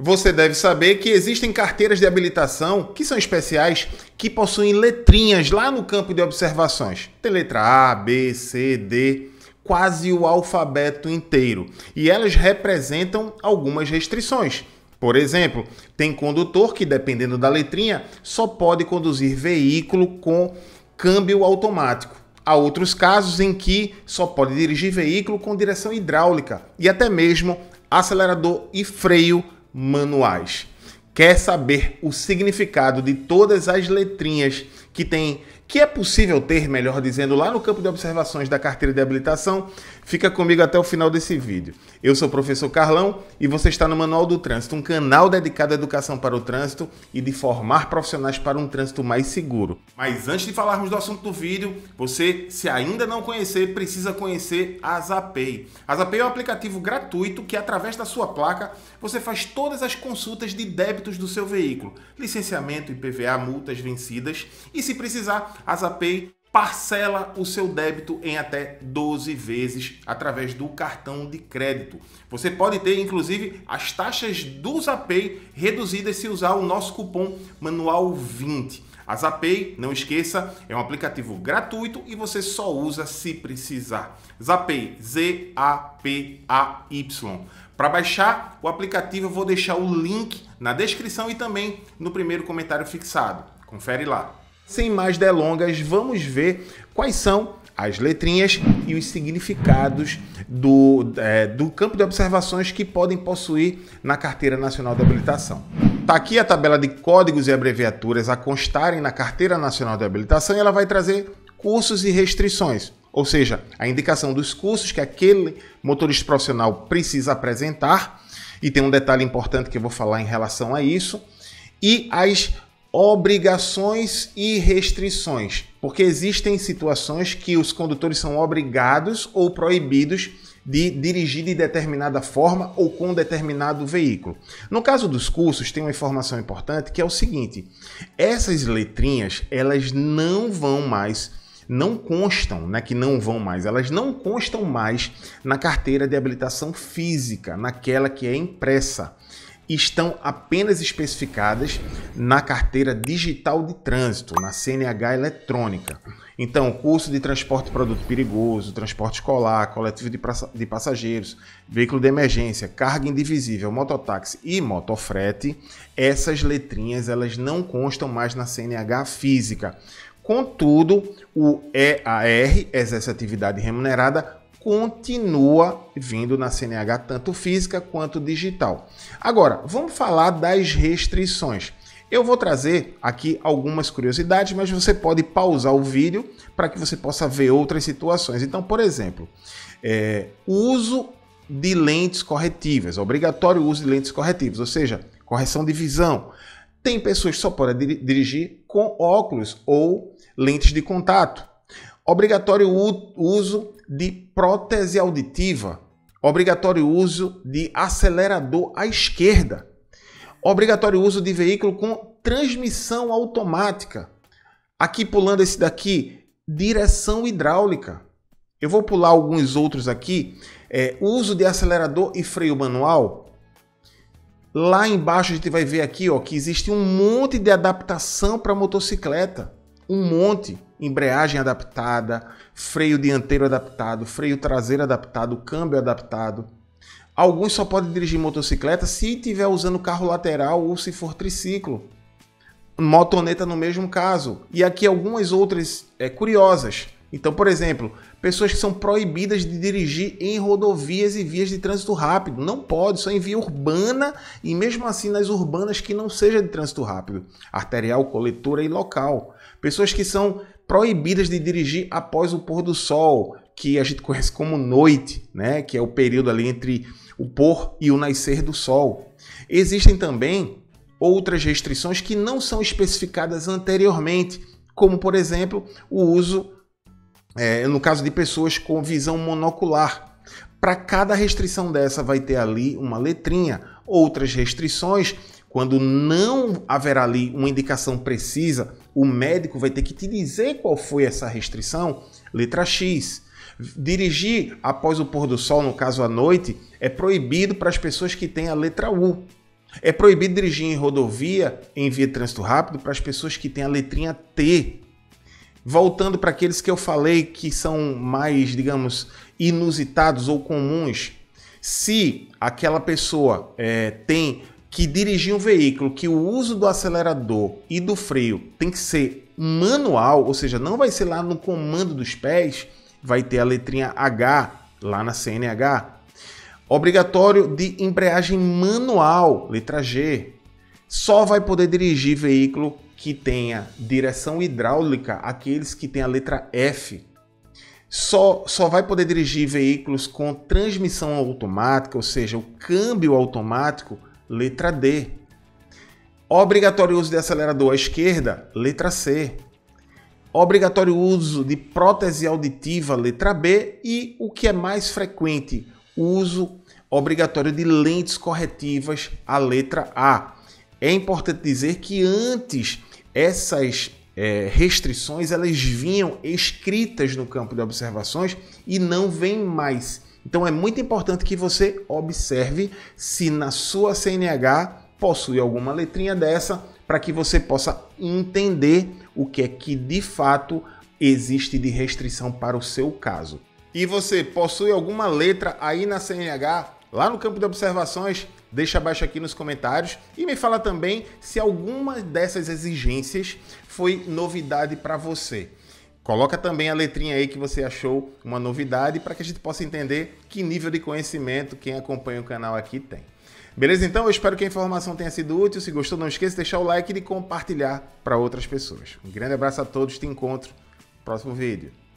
Você deve saber que existem carteiras de habilitação que são especiais, que possuem letrinhas lá no campo de observações. Tem letra A, B, C, D, quase o alfabeto inteiro. E elas representam algumas restrições. Por exemplo, tem condutor que, dependendo da letrinha, só pode conduzir veículo com câmbio automático. Há outros casos em que só pode dirigir veículo com direção hidráulica e até mesmo acelerador e freio manuais. Quer saber o significado de todas as letrinhas que tem que é possível ter, melhor dizendo, lá no campo de observações da carteira de habilitação. Fica comigo até o final desse vídeo. Eu sou o professor Carlão e você está no Manual do Trânsito, um canal dedicado à educação para o trânsito e de formar profissionais para um trânsito mais seguro. Mas antes de falarmos do assunto do vídeo, você, se ainda não conhecer, precisa conhecer a Zapay. A Zapay é um aplicativo gratuito que através da sua placa você faz todas as consultas de débitos do seu veículo, licenciamento, IPVA, multas vencidas e se precisar, a Zapay parcela o seu débito em até 12 vezes através do cartão de crédito. Você pode ter inclusive as taxas do Zapay reduzidas se usar o nosso cupom manual 20. A Zapay, não esqueça, é um aplicativo gratuito e você só usa se precisar. Zapay, Z A P A Y. Para baixar o aplicativo, eu vou deixar o link na descrição e também no primeiro comentário fixado. Confere lá. Sem mais delongas, vamos ver quais são as letrinhas e os significados do, é, do campo de observações que podem possuir na Carteira Nacional de Habilitação. Está aqui a tabela de códigos e abreviaturas a constarem na Carteira Nacional de Habilitação e ela vai trazer cursos e restrições, ou seja, a indicação dos cursos que aquele motorista profissional precisa apresentar. E tem um detalhe importante que eu vou falar em relação a isso. E as obrigações e restrições, porque existem situações que os condutores são obrigados ou proibidos de dirigir de determinada forma ou com determinado veículo. No caso dos cursos, tem uma informação importante que é o seguinte: essas letrinhas, elas não vão mais não constam, né, que não vão mais, elas não constam mais na carteira de habilitação física, naquela que é impressa estão apenas especificadas na carteira digital de trânsito, na CNH eletrônica. Então, curso de transporte de produto perigoso, transporte escolar, coletivo de, de passageiros, veículo de emergência, carga indivisível, mototáxi e motofrete, essas letrinhas elas não constam mais na CNH física. Contudo, o EAR exerce atividade remunerada continua vindo na CNH, tanto física quanto digital. Agora, vamos falar das restrições. Eu vou trazer aqui algumas curiosidades, mas você pode pausar o vídeo para que você possa ver outras situações. Então, por exemplo, é, o uso de lentes corretivas, obrigatório uso de lentes corretivas, ou seja, correção de visão. Tem pessoas que só podem dirigir com óculos ou lentes de contato. Obrigatório o uso de prótese auditiva, obrigatório uso de acelerador à esquerda, obrigatório uso de veículo com transmissão automática. Aqui pulando esse daqui, direção hidráulica. Eu vou pular alguns outros aqui. É, uso de acelerador e freio manual. Lá embaixo a gente vai ver aqui ó, que existe um monte de adaptação para motocicleta um monte. Embreagem adaptada, freio dianteiro adaptado, freio traseiro adaptado, câmbio adaptado. Alguns só podem dirigir motocicleta se estiver usando carro lateral ou se for triciclo. Motoneta no mesmo caso. E aqui algumas outras é, curiosas. Então, por exemplo, pessoas que são proibidas de dirigir em rodovias e vias de trânsito rápido. Não pode, só em via urbana e mesmo assim nas urbanas que não seja de trânsito rápido, arterial, coletora e local. Pessoas que são proibidas de dirigir após o pôr do sol, que a gente conhece como noite, né? Que é o período ali entre o pôr e o nascer do sol. Existem também outras restrições que não são especificadas anteriormente, como por exemplo, o uso é, no caso de pessoas com visão monocular. Para cada restrição dessa vai ter ali uma letrinha. Outras restrições, quando não haverá ali uma indicação precisa, o médico vai ter que te dizer qual foi essa restrição. Letra X. Dirigir após o pôr do sol, no caso à noite, é proibido para as pessoas que têm a letra U. É proibido dirigir em rodovia, em via de trânsito rápido, para as pessoas que têm a letrinha T voltando para aqueles que eu falei que são mais, digamos, inusitados ou comuns, se aquela pessoa é, tem que dirigir um veículo que o uso do acelerador e do freio tem que ser manual, ou seja, não vai ser lá no comando dos pés, vai ter a letrinha H lá na CNH. Obrigatório de embreagem manual, letra G. Só vai poder dirigir veículo que tenha direção hidráulica, aqueles que têm a letra F. Só, só vai poder dirigir veículos com transmissão automática, ou seja, o câmbio automático, letra D. Obrigatório uso de acelerador à esquerda, letra C. Obrigatório uso de prótese auditiva, letra B. E o que é mais frequente, uso obrigatório de lentes corretivas, a letra A. É importante dizer que antes essas é, restrições elas vinham escritas no campo de observações e não vêm mais. Então é muito importante que você observe se na sua CNH possui alguma letrinha dessa para que você possa entender o que é que de fato existe de restrição para o seu caso. E você possui alguma letra aí na CNH? lá no campo de observações, deixa abaixo aqui nos comentários e me fala também se alguma dessas exigências foi novidade para você. Coloca também a letrinha aí que você achou uma novidade para que a gente possa entender que nível de conhecimento quem acompanha o canal aqui tem. Beleza? Então eu espero que a informação tenha sido útil. Se gostou, não esqueça de deixar o like e de compartilhar para outras pessoas. Um grande abraço a todos, te encontro no próximo vídeo.